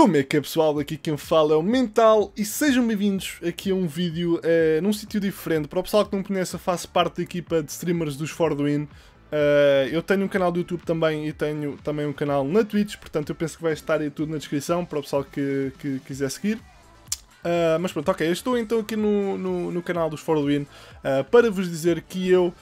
Como é que é pessoal? Aqui quem fala é o Mental e sejam bem-vindos aqui a um vídeo é num sítio diferente. Para o pessoal que não me conhece, eu faço parte da equipa de streamers dos Fordwin. Uh, eh, eu tenho um canal do YouTube também e tenho também um canal na Twitch, portanto eu penso que vai estar aí tudo na descrição para o pessoal que, que quiser seguir. Uh, mas pronto, ok, eu estou então aqui no, no, no canal dos Fordwin para vos dizer que eu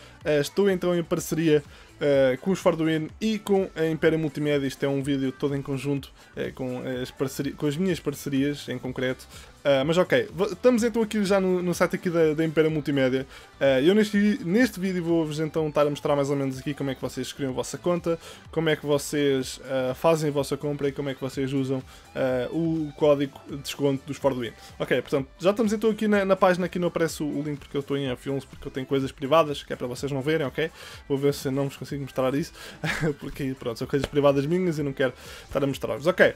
estou então em parceria eh, com os Farduin e com a Império Multimédia. Isto é um vídeo todo em conjunto uh, com, as com as minhas parcerias em concreto. Uh, mas ok, estamos então aqui já no, no site aqui da, da Império Multimédia. Uh, eu neste, neste vídeo vou-vos então estar a mostrar mais ou menos aqui como é que vocês criam a vossa conta, como é que vocês uh, fazem a vossa compra e como é que vocês usam o código de desconto dos Forduin. Ok, portanto, já estamos então aqui na, na página, aqui não aparece o, o, link porque eu estou em F11, porque eu tenho coisas privadas, que é para vocês não verem, ok? Vou ver se não vos consigo consigo mostrar isso, porque pronto, são coisas privadas minhas e não quero estar a mostrar-vos. Ok.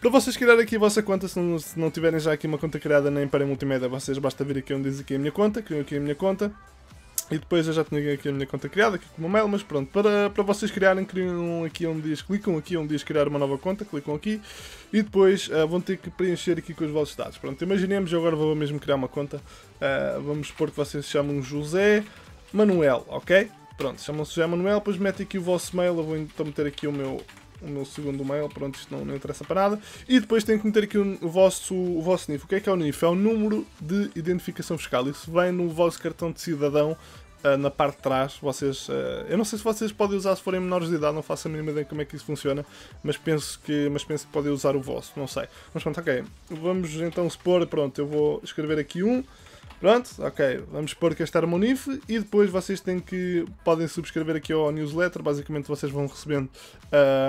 Para vocês criarem aqui a vossa conta, se não, se não tiverem já aqui uma conta criada nem para multimédia, vocês basta vir aqui onde diz aqui a minha conta, criam aqui a minha conta. E depois eu já tenho aqui a minha conta criada, aqui com o mail, mas pronto, para, para vocês criarem, criam aqui um dia clicam aqui um dia criar uma nova conta, clicam aqui e depois uh, vão ter que preencher aqui com os vossos dados. Pronto, imaginemos, eu agora vou mesmo criar uma conta, uh, vamos supor que vocês se chamam José Manuel, ok? Pronto, chamam-se José Manuel, depois mete aqui o vosso mail, eu vou então meter aqui o meu, o meu segundo mail, pronto, isto não, não interessa para nada. E depois tem que meter aqui o, vosso, o vosso NIF. O que é que é o NIF? É o número de identificação fiscal. Isso vem no vosso cartão de cidadão uh, na parte de trás. Vocês, uh, eu não sei se vocês podem usar se forem menores de idade, não faço a mínima ideia como é que isso funciona, mas penso que, mas penso que podem usar o vosso, não sei. Mas pronto, ok. Vamos então supor, pronto, eu vou escrever aqui um. Pronto, ok, vamos pôr que a harmonife e depois vocês têm que podem subscrever aqui ao newsletter. Basicamente vocês vão recebendo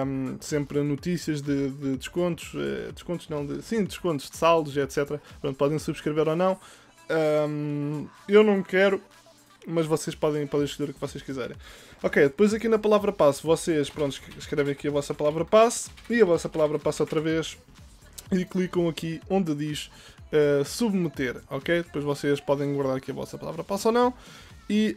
um, sempre notícias de, de descontos, eh, descontos não, de, sim, descontos de saldos, etc. Pronto, podem subscrever ou não. Um, eu não quero, mas vocês podem, podem escolher o que vocês quiserem. Ok, depois aqui na palavra passe, vocês pronto, escrevem aqui a vossa palavra passe e a vossa palavra passe outra vez e clicam aqui onde diz uh, submeter, ok? Depois vocês podem guardar aqui a vossa palavra passa ou não. E,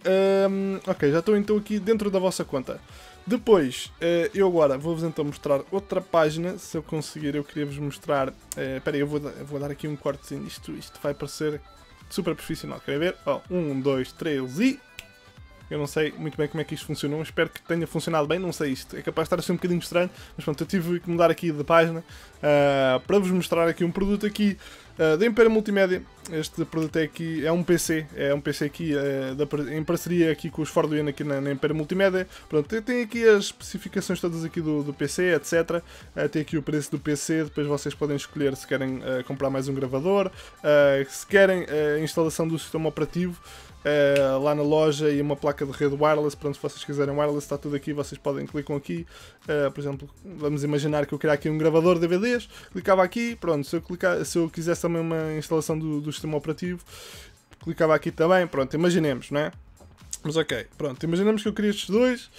um, ehm, ok, já estou então aqui dentro da vossa conta. Depois, uh, eu agora vou-vos então mostrar outra página, se eu conseguir, eu queria-vos mostrar... Eh, espera uh, eu vou, vou dar aqui um cortezinho, isto, isto vai parecer super profissional, querem ver? Ó, oh, um, dois, três e... Eu não sei muito bem como é que isto funcionou, espero que tenha funcionado bem, não sei isto. É capaz de estar ser um bocadinho estranho, mas pronto, eu tive que mudar aqui de página uh, para vos mostrar aqui um produto aqui Uh, da Império Multimédia, este produto é um PC, é um PC é aqui é, da, em parceria aqui com os Forduin aqui na, na Império Multimédia. Pronto, tem aqui as especificações todas aqui do, do PC, etc. Eh, tem aqui o preço do PC, depois vocês podem escolher se querem comprar mais um gravador, se querem a instalação do sistema operativo uh, lá na loja e uma placa de rede wireless. Pronto, se vocês quiserem wireless, está tudo aqui, vocês podem clicam aqui. Uh, por exemplo, vamos imaginar que eu queria aqui um gravador de DVDs, clicava aqui, pronto, se eu, clicar, se eu quisesse também uma instalação do, do sistema operativo, clicava aqui também, pronto, imaginemos, não é? Mas ok, pronto, imaginemos que eu queria estes dois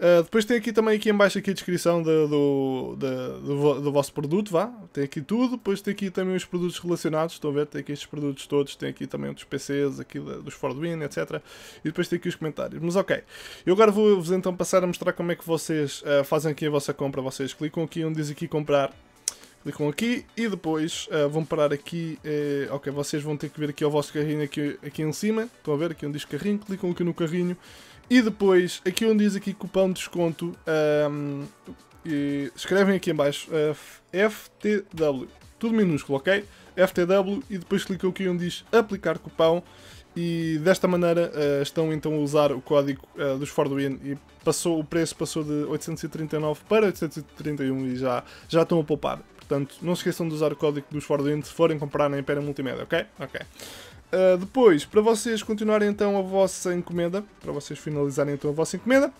Uh, depois tem aqui também aqui em baixo aqui a descrição de, do, de, do, do, vosso produto, vá. Tem aqui tudo. Depois tem aqui também os produtos relacionados. Estão a ver? Tem aqui estes produtos todos. Tem aqui também os PCs, aqui da, dos Fordwin, etc. E depois tem aqui os comentários. Mas ok. Eu agora vou-vos então passar a mostrar como é que vocês uh, fazem aqui a vossa compra. Vocês clicam aqui onde diz aqui comprar clicam aqui e depois uh, vão parar aqui, uh, ok, vocês vão ter que ver aqui o vosso carrinho aqui, aqui em cima, estão a ver aqui onde diz carrinho, clicam aqui no carrinho e depois, aqui onde diz aqui cupão de desconto, um, escrevem aqui em baixo uh, eh, FTW, tudo minúsculo, ok? FTW e depois clicam aqui onde diz aplicar cupão e desta maneira uh, estão então a usar o código uh, dos Fordwin e passou, o preço passou de 839 para 831 e já, já estão a poupar. Portanto, não se esqueçam de usar o código dos Fordwin se forem comprar na Impera Multimédia, ok? Ok. Uh, depois, para vocês continuarem então a vossa encomenda, para vocês finalizarem então a vossa encomenda,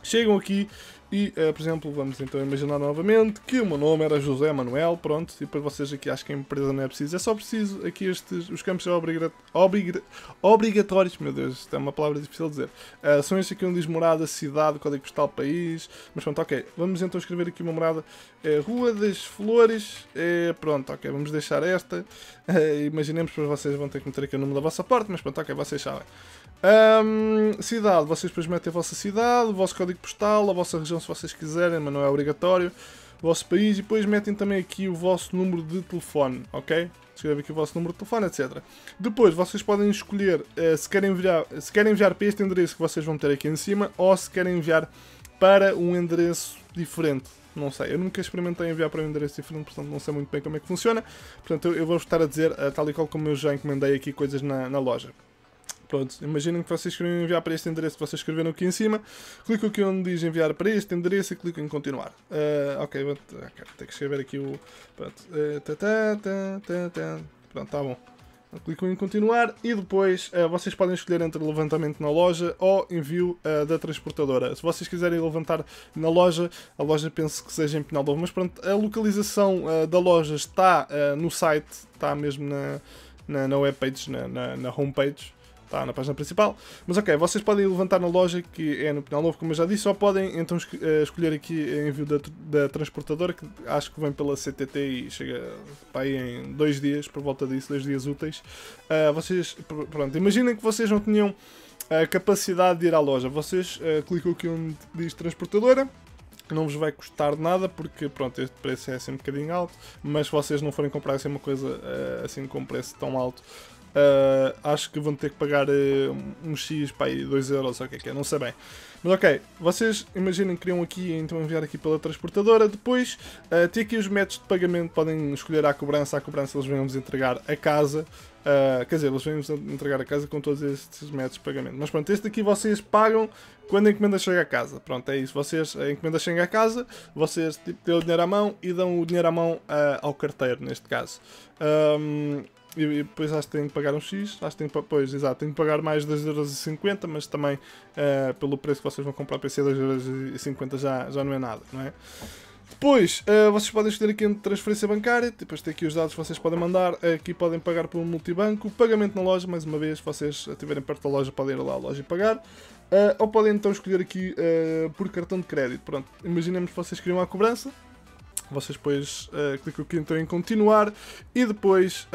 chegam aqui e, uh, por exemplo, vamos então imaginar novamente que o meu nome era José Manuel, pronto, e para vocês aqui acho que a empresa não é preciso, é só preciso aqui estes, os campos são obrigatórios, meu Deus, isto é uma palavra difícil de dizer, uh, são estes aqui onde diz morada, cidade, código postal, país, mas pronto, ok, vamos então escrever aqui uma morada, é, Rua das Flores, é, pronto, ok, vamos deixar esta, uh, imaginemos, depois vocês vão ter que meter aqui o nome da vossa parte, mas pronto, ok, vocês sabem. Um, cidade, vocês depois metem a vossa cidade, o vosso código postal, a vossa região se vocês quiserem, mas não é obrigatório. O vosso país e depois metem também aqui o vosso número de telefone, ok? Escreve aqui o vosso número de telefone, etc. Depois vocês podem escolher uh, se, querem enviar, se querem enviar para este endereço que vocês vão ter aqui em cima ou se querem enviar para um endereço diferente. Não sei, eu nunca experimentei enviar para um endereço diferente, portanto não sei muito bem como é que funciona. Portanto, eu, eu vou estar a dizer, uh, tal e qual como eu já encomendei aqui coisas na, na loja. Pronto, imaginem que vocês querem enviar para este endereço que vocês escreveram aqui em cima. Clicam aqui onde diz enviar para este endereço e clicam em continuar. Uh, ok, vou okay, que escrever aqui o. Pronto, uh, tá, tá, tá, pronto, tá bom. Clicam em continuar e depois uh, vocês podem escolher entre levantamento na loja ou envio uh, da transportadora. Se vocês quiserem levantar na loja, a loja penso que seja em Pinaldovo. mas pronto, a localização uh, da loja está no site, está mesmo na, na, na webpage, na, na, na homepage está na página principal. Mas ok, vocês podem levantar na loja, que é no Pinal Novo, como eu já disse, ou podem então eh, escolher aqui envio da, da transportadora, que acho que vem pela CTT e chega para aí em dois dias, por volta disso, dois dias úteis. Uh, vocês, pronto, imaginem que vocês não tinham a capacidade de ir à loja. Vocês uh, clicam aqui onde diz transportadora, não vos vai custar nada porque pronto, este preço é assim um bocadinho alto, mas se vocês não forem comprar é assim uma coisa assim com um preço tão alto, Uh, acho que vão ter que pagar uh, eh, um X para aí 2 euros ou o que é que é, não sei bem. Mas ok, vocês imaginem que queriam aqui, então enviar aqui pela transportadora, depois uh, ah, tem aqui os métodos de pagamento, podem escolher a cobrança, a cobrança eles vêm-vos entregar a casa, uh, quer dizer, eles vêm-vos entregar a casa com todos estes métodos de pagamento. Mas pronto, este aqui vocês pagam quando a encomenda chega a casa, pronto, é isso, vocês, a encomenda chega a casa, vocês tipo, dão o dinheiro à mão e dão o dinheiro à mão ao carteiro, neste caso. Um, e, depois acho que tenho que pagar um X, acho que tenho que, pois, exato, tenho que pagar mais 2,50€, mas também uh, pelo preço que vocês vão comprar PC 2,50€ já, já não é nada, não é? Depois, uh, vocês podem escolher aqui entre transferência bancária, depois tem aqui os dados que vocês podem mandar, aqui podem pagar por um multibanco, pagamento na loja, mais uma vez, se vocês estiverem perto da loja podem ir lá à loja e pagar, uh, ou podem então escolher aqui uh, por cartão de crédito, pronto, imaginemos que vocês queriam a cobrança, vocês depois uh, clicam aqui então em continuar e depois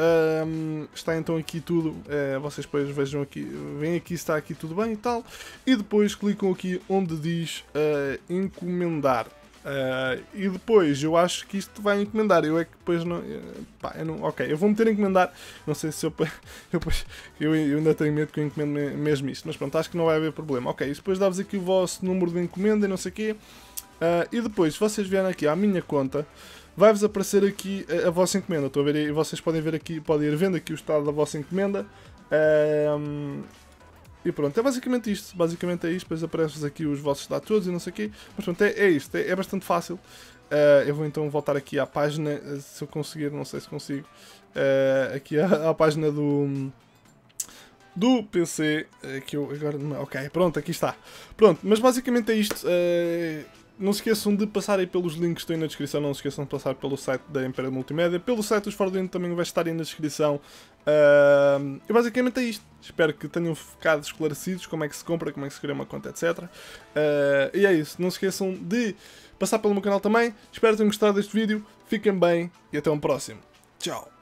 um, ehm, está então aqui tudo, uh, vocês depois vejam aqui, vem aqui, está aqui tudo bem e tal, e depois clicam aqui onde diz uh, encomendar. e depois eu acho que isto vai encomendar. Eu é que depois não. Pá, eu não ok, eu vou meter a encomendar. Não sei se eu, eu, eu, eu ainda tenho medo que eu encomendo mesmo isto, mas pronto, acho que não vai haver problema. Ok, e depois dá-vos aqui o vosso número de encomenda e não sei o quê. Uh, e depois, se vocês vierem aqui à minha conta, vai-vos aparecer aqui a, a vossa encomenda. Estou a ver, vocês podem ver aqui, podem ir vendo aqui o estado da vossa encomenda. Um, e pronto, é basicamente isto. Basicamente é isto. Depois aparecem aqui os vossos dados todos e não sei o quê. Mas pronto, é, é isto. É, é bastante fácil. Uh, eu vou então voltar aqui à página, se eu conseguir, não sei se consigo. Uh, aqui à, à, página do do PC que eu agora ok pronto aqui está pronto mas basicamente é isto uh, não se esqueçam de passar aí pelos links que estão aí na descrição, não se esqueçam de passar pelo site da Império Multimédia, pelo site dos Fordino também vai estar aí na descrição. Uh, e basicamente é isto. Espero que tenham ficado esclarecidos como é que se compra, como é que se cria uma conta, etc. Uh, ah, e é isso. Não se esqueçam de passar pelo meu canal também. Espero que tenham gostado deste vídeo. Fiquem bem e até um próximo. Tchau!